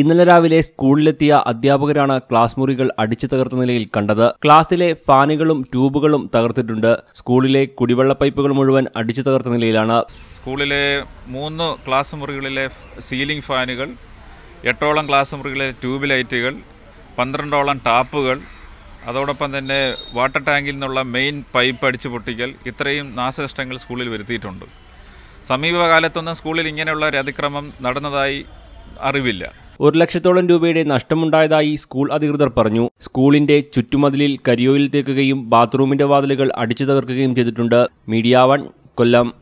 ഇന്നലെ രാവിലെ സ്കൂളിലെത്തിയ അധ്യാപകരാണ് ക്ലാസ് മുറികൾ അടിച്ചു തകർത്ത നിലയിൽ കണ്ടത് ക്ലാസ്സിലെ ഫാനുകളും ട്യൂബുകളും തകർത്തിട്ടുണ്ട് സ്കൂളിലെ കുടിവെള്ള പൈപ്പുകൾ മുഴുവൻ അടിച്ചു തകർത്ത നിലയിലാണ് സ്കൂളിലെ മൂന്ന് ക്ലാസ് മുറികളിലെ സീലിംഗ് ഫാനുകൾ എട്ടോളം ക്ലാസ് മുറികളിലെ ട്യൂബ് ലൈറ്റുകൾ പന്ത്രണ്ടോളം ടാപ്പുകൾ അതോടൊപ്പം തന്നെ വാട്ടർ ടാങ്കിൽ നിന്നുള്ള മെയിൻ പൈപ്പ് അടിച്ചു പൊട്ടിക്കൽ ഇത്രയും നാശനഷ്ടങ്ങൾ സ്കൂളിൽ വരുത്തിയിട്ടുണ്ട് സമീപകാലത്തൊന്നും സ്കൂളിൽ ഇങ്ങനെയുള്ള ഒരു അതിക്രമം നടന്നതായി അറിവില്ല ഒരു ലക്ഷത്തോളം രൂപയുടെ നഷ്ടമുണ്ടായതായി സ്കൂൾ അധികൃതർ പറഞ്ഞു സ്കൂളിന്റെ ചുറ്റുമതിലിൽ കരിയോയിൽ തേക്കുകയും ബാത്റൂമിന്റെ വാതിലുകൾ അടിച്ചു തകർക്കുകയും ചെയ്തിട്ടുണ്ട് മീഡിയ വൺ കൊല്ലം